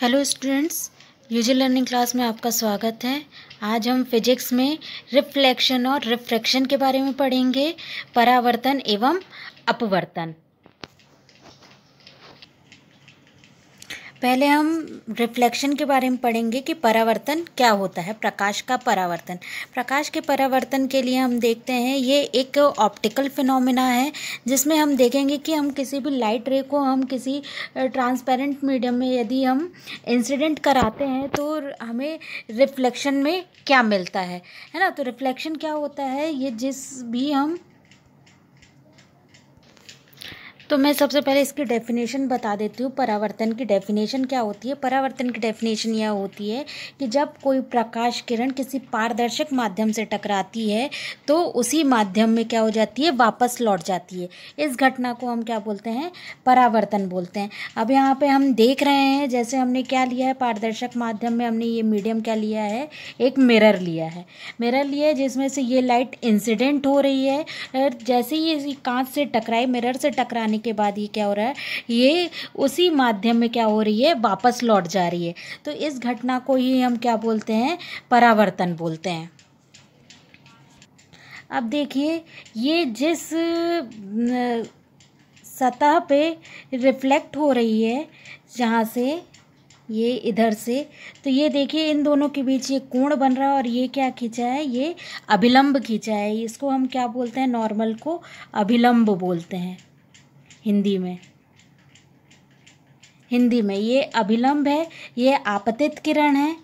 hello students UG learning class में आपका स्वागत है आज हम फिजिक्स में रिफ्लेक्शन और रिफ्रैक्शन के बारे में पढ़ेंगे परावर्तन एवं अपवर्तन पहले हम रिफ्लेक्शन के बारे में पढ़ेंगे कि परावर्तन क्या होता है प्रकाश का परावर्तन प्रकाश के परावर्तन के लिए हम देखते हैं ये एक ऑप्टिकल फिनोमिना है जिसमें हम देखेंगे कि हम किसी भी लाइट रे को हम किसी ट्रांसपेरेंट मीडियम में यदि हम इंसिडेंट कराते हैं तो हमें रिफ्लेक्शन में क्या मिलता है है ना तो रिफ्लेक्शन क्या होता है ये जिस भी हम तो मैं सबसे पहले इसकी डेफिनेशन बता देती हूँ परावर्तन की डेफिनेशन क्या होती है परावर्तन की डेफिनेशन यह होती है कि जब कोई प्रकाश किरण किसी पारदर्शक माध्यम से टकराती है तो उसी माध्यम में क्या हो जाती है वापस लौट जाती है इस घटना को हम क्या बोलते हैं परावर्तन बोलते हैं अब यहाँ पर हम देख रहे हैं जैसे हमने क्या लिया है पारदर्शक माध्यम में हमने ये मीडियम क्या लिया है एक मिरर लिया है मिरर लिया है जिसमें से ये लाइट इंसिडेंट हो रही है जैसे ही ये कांच से टकराई मिरर से टकराने के बाद ये क्या हो रहा है ये उसी माध्यम में क्या हो रही है वापस लौट जा रही है तो इस घटना को ही हम क्या बोलते हैं परावर्तन बोलते हैं अब देखिए ये जिस सतह पे रिफ्लेक्ट हो रही है जहाँ से ये इधर से तो ये देखिए इन दोनों के बीच ये कोण बन रहा है और ये क्या खींचा है ये अभिलंब खींचा है इसको हम क्या बोलते हैं नॉर्मल को अभिलंब बोलते हैं हिंदी में हिंदी में ये अभिलंब है ये आपतित किरण है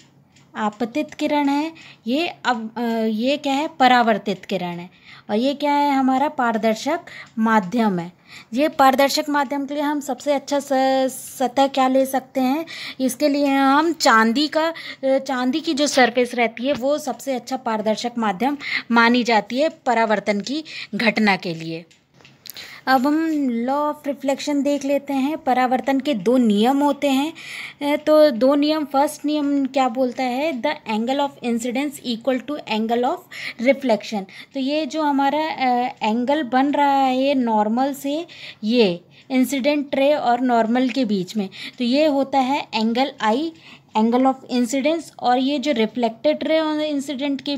आपतित किरण है ये अब ये क्या है परावर्तित किरण है और ये क्या है हमारा पारदर्शक माध्यम है ये पारदर्शक माध्यम के लिए हम सबसे अच्छा सतह क्या ले सकते हैं इसके लिए हम चांदी का चांदी की जो सरफेस रहती है वो सबसे अच्छा पारदर्शक माध्यम मानी जाती है परावर्तन की घटना के लिए अब हम लॉ ऑफ रिफ्लेक्शन देख लेते हैं परावर्तन के दो नियम होते हैं तो दो नियम फर्स्ट नियम क्या बोलता है the angle of incidence equal to angle of reflection तो ये जो हमारा एंगल बन रहा है नॉर्मल से ये इंसिडेंट ट्रे और नॉर्मल के बीच में तो ये होता है angle I angle of incidence और ये जो रिफ्लेक्टेड रे और इंसिडेंट के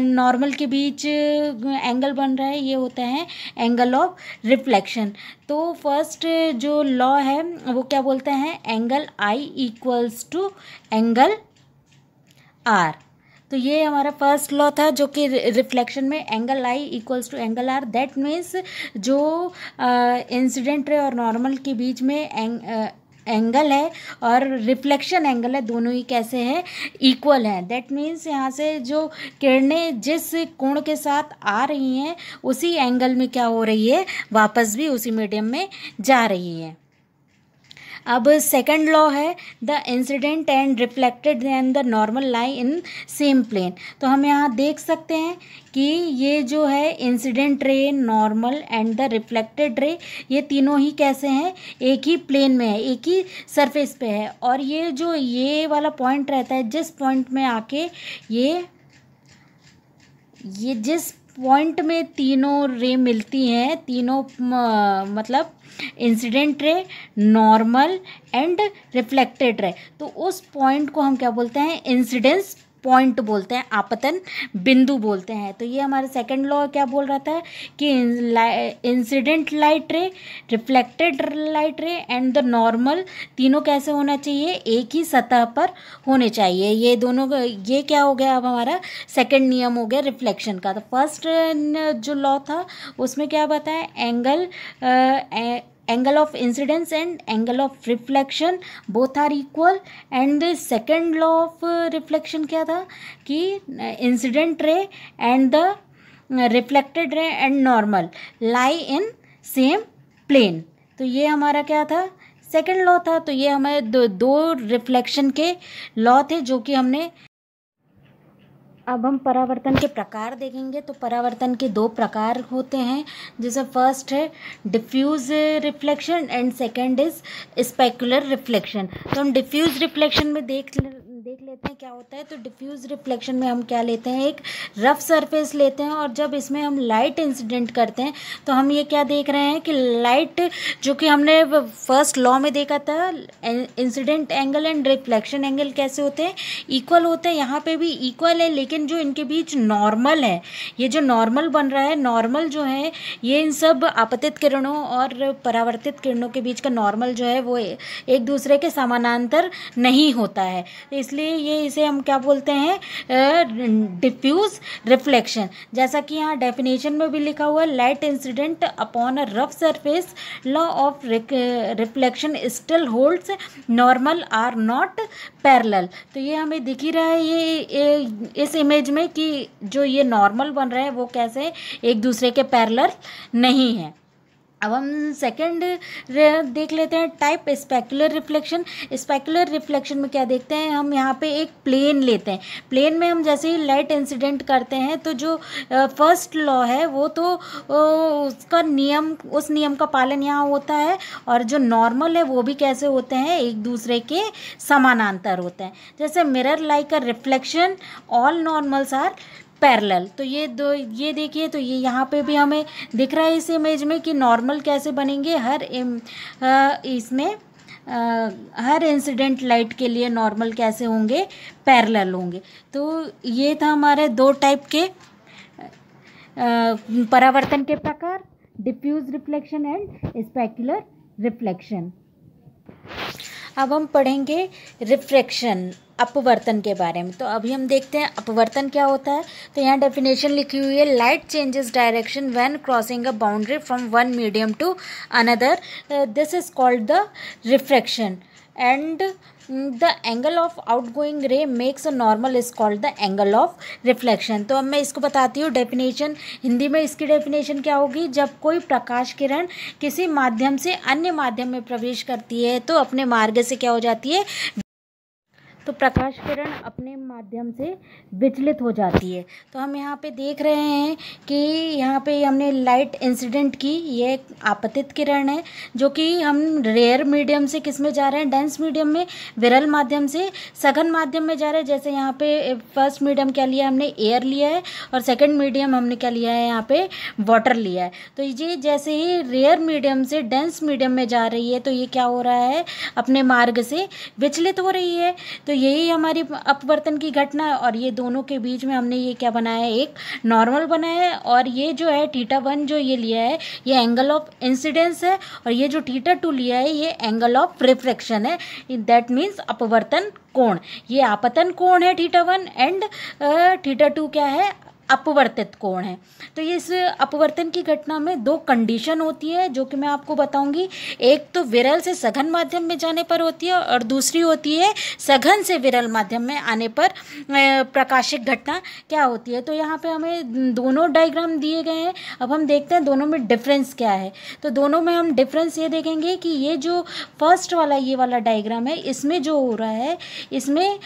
नॉर्मल के बीच एंगल बन रहा है ये होता है एंगल ऑफ रिफ्लेक्शन तो फर्स्ट जो लॉ है वो क्या बोलते हैं angle I equals to angle R तो ये हमारा फर्स्ट लॉ था जो कि रिफ्लेक्शन में angle I equals to angle R that means जो इंसिडेंट रे और नॉर्मल के बीच में एंग, एंगल है और रिफ्लेक्शन एंगल है दोनों ही कैसे हैं इक्वल हैं दैट मीन्स यहाँ से जो किरणें जिस कोण के साथ आ रही हैं उसी एंगल में क्या हो रही है वापस भी उसी मीडियम में जा रही हैं अब सेकंड लॉ है the incident and reflected and the normal lie in same plane तो हम यहाँ देख सकते हैं कि ये जो है incident ray normal and the reflected ray ये तीनों ही कैसे हैं एक ही प्लेन में है एक ही सरफेस पे है और ये जो ये वाला पॉइंट रहता है जिस पॉइंट में आके ये ये जिस पॉइंट में तीनों रे मिलती हैं तीनों मतलब incident ray normal and reflected ray तो उस पॉइंट को हम क्या बोलते हैं इंसिडेंस पॉइंट बोलते हैं आपतन बिंदु बोलते हैं तो ये हमारा सेकेंड लॉ क्या बोल रहा था कि incident light ray reflected light ray and the normal तीनों कैसे होना चाहिए एक ही सतह पर होने चाहिए ये दोनों ये क्या हो गया अब हमारा सेकेंड नियम हो गया रिफ्लेक्शन का तो फर्स्ट जो लॉ था उसमें क्या बताया एंगल आ, ए, angle of incidence and angle of reflection both are equal and second law of reflection क्या था कि incident ray and the reflected ray and normal lie in same plane तो ये हमारा क्या था सेकेंड लॉ था तो ये हमारे दो दो रिफ्लेक्शन के लॉ थे जो कि हमने अब हम परावर्तन के प्रकार देखेंगे तो परावर्तन के दो प्रकार होते हैं जैसे फर्स्ट है diffuse reflection and second is specular reflection तो हम डिफ्यूज़ रिफ्लेक्शन में देख लेते हैं क्या होता है तो डिफ्यूज़ रिफ्लेक्शन में हम क्या लेते हैं एक रफ सरफेस लेते हैं और जब इसमें हम लाइट इंसिडेंट करते हैं तो हम ये क्या देख रहे हैं कि लाइट जो कि हमने फर्स्ट लॉ में देखा था incident angle and reflection angle कैसे होते हैं इक्वल होते हैं यहाँ पे भी इक्वल है लेकिन जो इनके बीच नॉर्मल है ये जो नॉर्मल बन रहा है नॉर्मल जो है ये इन सब आपतित किरणों और परावर्तित किरणों के बीच का नॉर्मल जो है वो एक दूसरे के समानांतर नहीं होता है इसलिए ये इसे हम क्या बोलते हैं डिफ्यूज रिफ्लेक्शन जैसा कि यहाँ डेफिनेशन में भी लिखा हुआ है light incident upon a rough surface law of reflection still holds normal are not parallel तो ये हमें दिख ही रहा है ये, इस इमेज में कि जो ये नॉर्मल बन रहा है वो कैसे एक दूसरे के पैरेलल नहीं है अब हम सेकंड देख लेते हैं type specular reflection specular reflection में क्या देखते हैं हम यहाँ पे एक प्लेन लेते हैं प्लेन में हम जैसे ही लाइट इंसिडेंट करते हैं तो जो फर्स्ट लॉ है वो तो उसका नियम उस नियम का पालन यहाँ होता है और जो नॉर्मल है वो भी कैसे होते हैं एक दूसरे के समानांतर होते हैं जैसे मिरर लाइक का reflection all normals are parallel तो ये दो ये देखिए तो ये यहाँ पे भी हमें दिख रहा है इस इमेज में कि नॉर्मल कैसे बनेंगे हर इसमें आ, हर इंसिडेंट लाइट के लिए नॉर्मल कैसे होंगे पैरेलल होंगे तो ये था हमारे दो टाइप के परावर्तन के प्रकार diffuse reflection and specular reflection अब हम पढ़ेंगे रिफ्रैक्शन अपवर्तन के बारे में तो अभी हम देखते हैं अपवर्तन क्या होता है तो यहाँ डेफिनेशन लिखी हुई है light changes direction when crossing a boundary from one medium to another this is called the refraction and the angle of outgoing ray makes a normal is called the angle of reflection तो अब मैं इसको बताती हूँ definition Hindi में इसकी definition क्या होगी जब कोई प्रकाश किरण किसी माध्यम से अन्य माध्यम में प्रवेश करती है तो अपने मार्ग से क्या हो जाती है तो प्रकाश किरण अपने माध्यम से विचलित हो जाती है तो हम यहाँ पे देख रहे हैं कि यहाँ पे हमने लाइट इंसिडेंट की ये एक आपतित किरण है जो कि हम रेयर मीडियम से किस में जा रहे हैं डेंस मीडियम में विरल माध्यम से सघन माध्यम में जा रहे हैं जैसे यहाँ पे फर्स्ट मीडियम क्या लिया हमने एयर लिया है और सेकेंड मीडियम हमने क्या लिया है यहाँ पे वाटर लिया है तो ये जैसे ही रेयर मीडियम से डेंस मीडियम में जा रही है तो ये क्या हो रहा है अपने मार्ग से विचलित हो रही है तो यही हमारी अपवर्तन की घटना है और ये दोनों के बीच में हमने ये क्या बनाया है एक नॉर्मल बनाया है और ये जो है टीटा वन जो ये लिया है ये एंगल ऑफ इंसिडेंस है और ये जो टीटा टू लिया है ये एंगल ऑफ रिफ्रैक्शन है दैट मीन्स अपवर्तन कोण ये आपतन कोण है theta one and theta two क्या है अपवर्तित कोण है तो ये इस अपवर्तन की घटना में दो कंडीशन होती है जो कि मैं आपको बताऊंगी एक तो विरल से सघन माध्यम में जाने पर होती है और दूसरी होती है सघन से विरल माध्यम में आने पर प्रकाशिक घटना क्या होती है तो यहाँ पे हमें दोनों डायग्राम दिए गए हैं अब हम देखते हैं दोनों में डिफरेंस क्या है तो दोनों में हम डिफरेंस ये देखेंगे कि ये जो फर्स्ट वाला ये वाला डायग्राम है इसमें जो हो रहा है इसमें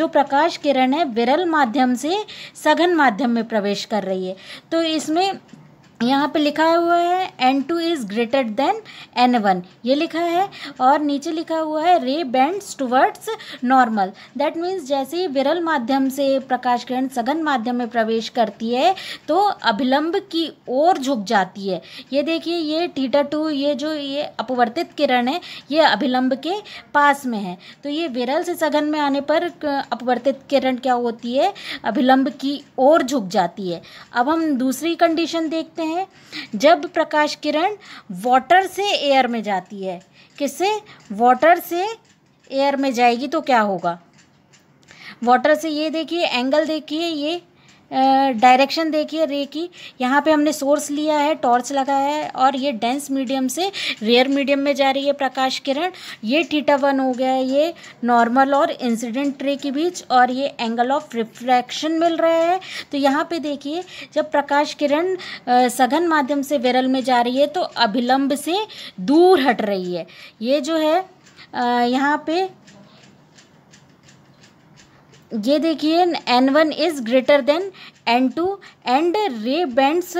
जो प्रकाश किरण है विरल माध्यम से सघन माध्यम में में प्रवेश कर रही है तो इसमें यहाँ पे लिखा हुआ है n two is greater than n one ये लिखा है और नीचे लिखा हुआ है ray bends towards normal that means जैसे ही विरल माध्यम से प्रकाश किरण सघन माध्यम में प्रवेश करती है तो अभिलंब की ओर झुक जाती है ये देखिए ये थीटा टू ये जो ये अपवर्तित किरण है ये अभिलंब के पास में है तो ये विरल से सघन में आने पर अपवर्तित किरण क्या होती है अभिलंब की ओर झुक जाती है अब हम दूसरी कंडीशन देखते हैं है जब प्रकाश किरण वाटर से एयर में जाती है किससे वाटर से एयर में जाएगी तो क्या होगा वाटर से ये देखिए एंगल देखिए ये डायरेक्शन देखिए रे की यहाँ पे हमने सोर्स लिया है टॉर्च लगाया है और ये डेंस मीडियम से रेयर मीडियम में जा रही है प्रकाश किरण ये टीटा वन हो गया है ये नॉर्मल और इंसिडेंट रे के बीच और ये एंगल ऑफ रिफ्रैक्शन मिल रहा है तो यहाँ पे देखिए जब प्रकाश किरण सघन माध्यम से वेरल में जा रही है तो अभिलंब से दूर हट रही है ये जो है यहाँ पे ये देखिए n one is greater than n two and ray bends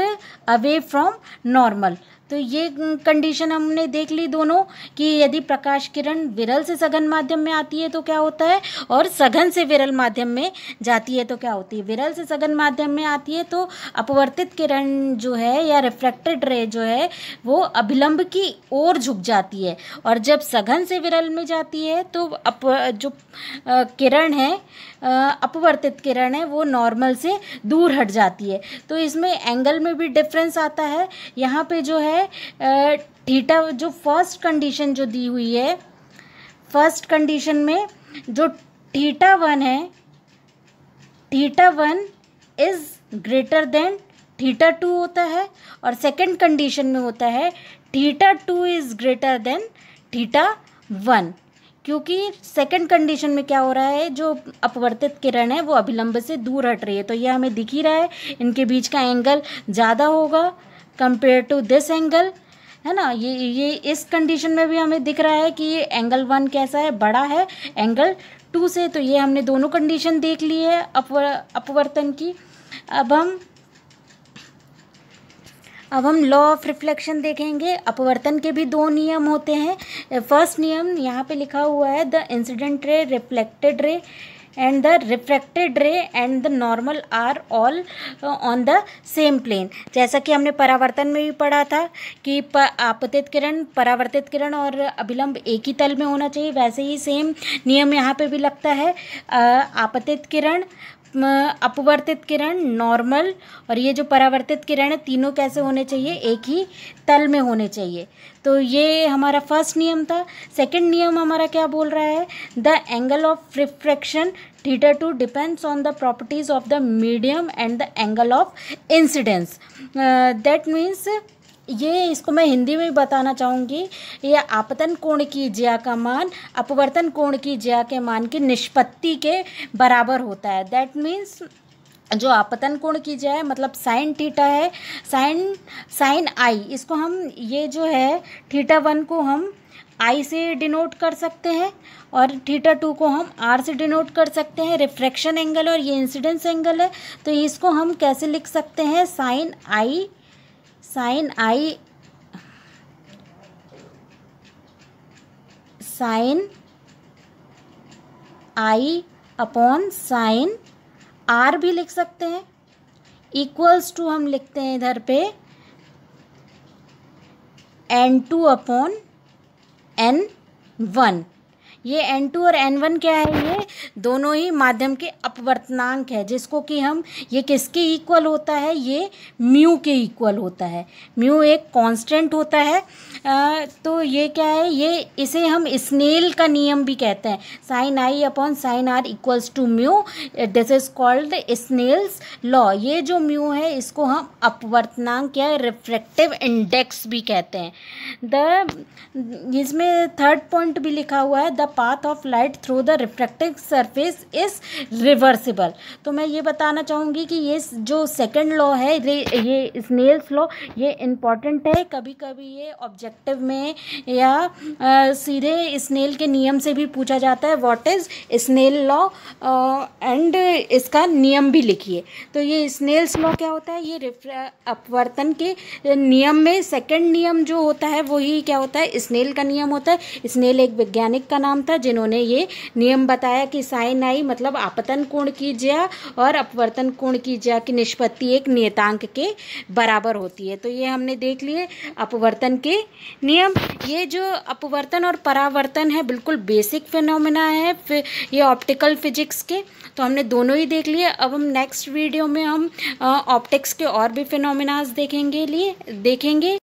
away from normal तो ये कंडीशन हमने देख ली दोनों कि यदि प्रकाश किरण विरल से सघन माध्यम में आती है तो क्या होता है और सघन से विरल माध्यम में जाती है तो क्या होती है विरल से सघन माध्यम में आती है तो अपवर्तित किरण जो है या रिफ्लेक्टेड रे जो है वो अभिलंब की ओर झुक जाती है और जब सघन से विरल में जाती है तो अप जो किरण है अपवर्तित किरण है वो नॉर्मल से दूर हट जाती है तो इसमें एंगल में भी डिफरेंस आता है यहाँ पे जो है थीटा जो फर्स्ट कंडीशन जो दी हुई है फर्स्ट कंडीशन में जो थीटा वन है theta one is greater than theta two होता है और सेकंड कंडीशन में होता है theta two is greater than theta one क्योंकि सेकंड कंडीशन में क्या हो रहा है जो अपवर्तित किरण है वो अभिलंब से दूर हट रही है तो ये हमें दिख ही रहा है इनके बीच का एंगल ज़्यादा होगा कंपेयर टू दिस एंगल है ना ये ये इस कंडीशन में भी हमें दिख रहा है कि ये एंगल वन कैसा है बड़ा है एंगल टू से तो ये हमने दोनों कंडीशन देख ली है अप अपवर्तन की अब हम अब हम लॉ ऑफ रिफ्लेक्शन देखेंगे अपवर्तन के भी दो नियम होते हैं फर्स्ट नियम यहाँ पे लिखा हुआ है the incident ray reflected ray and the refracted ray and the normal are all uh, on the same plane जैसा कि हमने परावर्तन में भी पढ़ा था कि प, आपतित किरण परावर्तित किरण और अभिलंब एक ही तल में होना चाहिए वैसे ही सेम नियम यहाँ पे भी लगता है आपतित किरण अपवर्तित किरण नॉर्मल और ये जो परावर्तित किरण है तीनों कैसे होने चाहिए एक ही तल में होने चाहिए तो ये हमारा फर्स्ट नियम था सेकंड नियम हमारा क्या बोल रहा है the angle of refraction theta two depends on the properties of the medium and the angle of incidence that means ये इसको मैं हिंदी में भी बताना चाहूँगी ये आपतन कोण की ज्या का मान अपवर्तन कोण की ज्या के मान की निष्पत्ति के बराबर होता है दैट मीन्स जो आपतन कोण की जाए मतलब साइन थीटा है साइन साइन आई इसको हम ये जो है थीटा वन को हम आई से डिनोट कर सकते हैं और थीटा टू को हम आर से डिनोट कर सकते हैं रिफ्रैक्शन एंगल और ये इंसिडेंस एंगल है तो इसको हम कैसे लिख सकते हैं sine I sine I sine I upon sine R भी लिख सकते हैं इक्वल्स टू हम लिखते हैं इधर पे n two upon n one ये एन टू और एन वन क्या है ये दोनों ही माध्यम के अपवर्तनांक है जिसको कि हम ये किसके इक्वल होता है ये म्यू के इक्वल होता है म्यू एक कांस्टेंट होता है तो ये क्या है ये इसे हम स्नेल का नियम भी कहते हैं sine I upon sine R equals to mu this is called Snell's law ये जो म्यू है इसको हम अपवर्तनांक या रिफ्रेक्टिव इंडेक्स भी कहते हैं द इसमें थर्ड पॉइंट भी लिखा हुआ है the path of light through the refractive surface is reversible तो मैं ये बताना चाहूँगी कि ये जो सेकेंड लॉ है ये स्नेल्स लॉ ये इम्पॉर्टेंट है कभी कभी ये ऑब्जेक्ट डिटेक्टिव में या सीधे स्नेल के नियम से भी पूछा जाता है व्हाट इज़ स्नेल लॉ एंड इसका नियम भी लिखिए तो ये स्नेल्स लॉ क्या होता है ये अपवर्तन के नियम में सेकंड नियम जो होता है वही क्या होता है स्नेल का नियम होता है स्नेल एक वैज्ञानिक का नाम था जिन्होंने ये नियम बताया कि साइन आई मतलब आपतन कोण की ज्या और अपवर्तन कोण की ज्या की निष्पत्ति एक नियतांक के बराबर होती है तो ये हमने देख लिए अपवर्तन के नियम ये जो अपवर्तन और परावर्तन है बिल्कुल बेसिक फिनोमिना है ये ऑप्टिकल फिजिक्स के तो हमने दोनों ही देख लिए अब हम नेक्स्ट वीडियो में हम ऑप्टिक्स के और भी फिनोमिनाज देखेंगे लिए देखेंगे